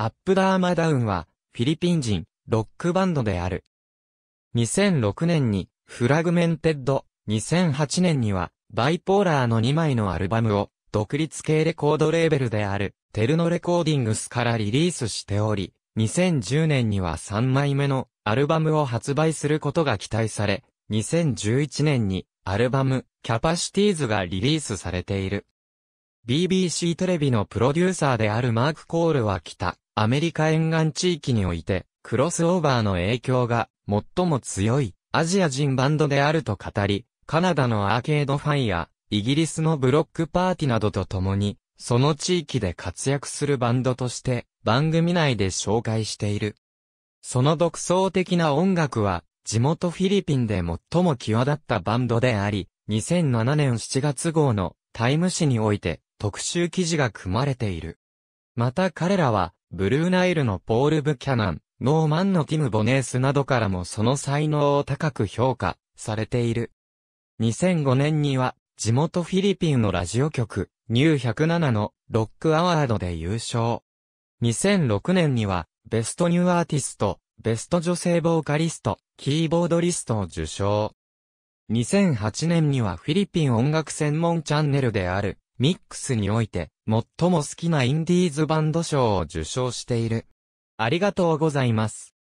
アップダーマダウンは、フィリピン人、ロックバンドである。2006年に、フラグメンテッド、2008年には、バイポーラーの2枚のアルバムを、独立系レコードレーベルである、テルノレコーディングスからリリースしており、2010年には3枚目のアルバムを発売することが期待され、2011年にアルバム、キャパシティーズがリリースされている。BBC テレビのプロデューサーであるマーク・コールは来た。アメリカ沿岸地域において、クロスオーバーの影響が最も強いアジア人バンドであると語り、カナダのアーケードファンやイギリスのブロックパーティなどと共に、その地域で活躍するバンドとして番組内で紹介している。その独創的な音楽は地元フィリピンで最も際立ったバンドであり、2007年7月号のタイム誌において特集記事が組まれている。また彼らは、ブルーナイルのポール・ブキャナン、ノーマンのティム・ボネースなどからもその才能を高く評価されている。2005年には、地元フィリピンのラジオ局、ニュー107のロックアワードで優勝。2006年には、ベストニューアーティスト、ベスト女性ボーカリスト、キーボードリストを受賞。2008年にはフィリピン音楽専門チャンネルである、ミックスにおいて、最も好きなインディーズバンド賞を受賞している。ありがとうございます。